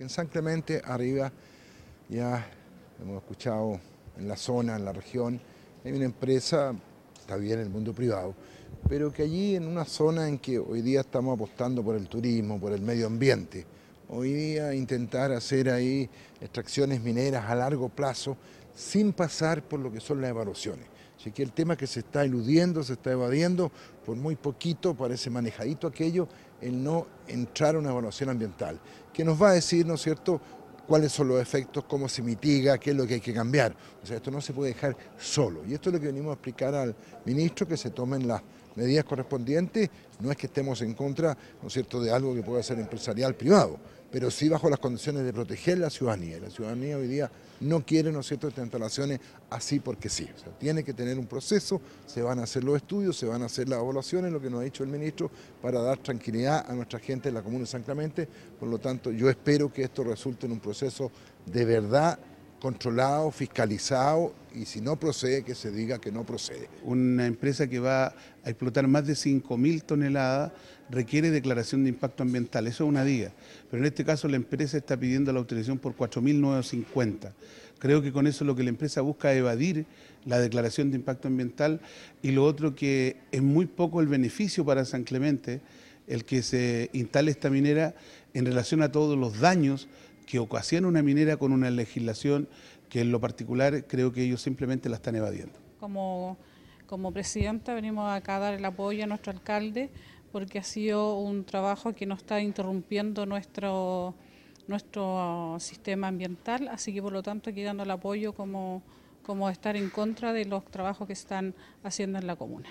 En San Clemente, arriba, ya hemos escuchado en la zona, en la región, hay una empresa, está bien en el mundo privado, pero que allí en una zona en que hoy día estamos apostando por el turismo, por el medio ambiente, hoy día intentar hacer ahí extracciones mineras a largo plazo sin pasar por lo que son las evaluaciones. Así que el tema que se está eludiendo, se está evadiendo, por muy poquito parece manejadito aquello, el no entrar a una evaluación ambiental, que nos va a decir, ¿no es cierto?, cuáles son los efectos, cómo se mitiga, qué es lo que hay que cambiar. O sea, esto no se puede dejar solo. Y esto es lo que venimos a explicar al ministro, que se tomen las medidas correspondientes, no es que estemos en contra, ¿no cierto?, de algo que pueda ser empresarial privado, pero sí bajo las condiciones de proteger la ciudadanía. La ciudadanía hoy día no quiere, ¿no cierto?, estas instalaciones así porque sí. tiene que tener un proceso, se van a hacer los estudios, se van a hacer las evaluaciones, lo que nos ha dicho el ministro, para dar tranquilidad a nuestra gente en la comuna de San Clemente. Por lo tanto, yo espero que esto resulte en un proceso de verdad controlado, fiscalizado y si no procede, que se diga que no procede. Una empresa que va a explotar más de 5.000 toneladas requiere declaración de impacto ambiental, eso es una diga, pero en este caso la empresa está pidiendo la autorización por 4.950. Creo que con eso lo que la empresa busca es evadir la declaración de impacto ambiental y lo otro que es muy poco el beneficio para San Clemente el que se instale esta minera en relación a todos los daños que ocasiona una minera con una legislación que en lo particular creo que ellos simplemente la están evadiendo. Como, presidenta venimos acá a dar el apoyo a nuestro alcalde porque ha sido un trabajo que no está interrumpiendo nuestro, nuestro sistema ambiental, así que por lo tanto aquí dando el apoyo como, como estar en contra de los trabajos que están haciendo en la comuna.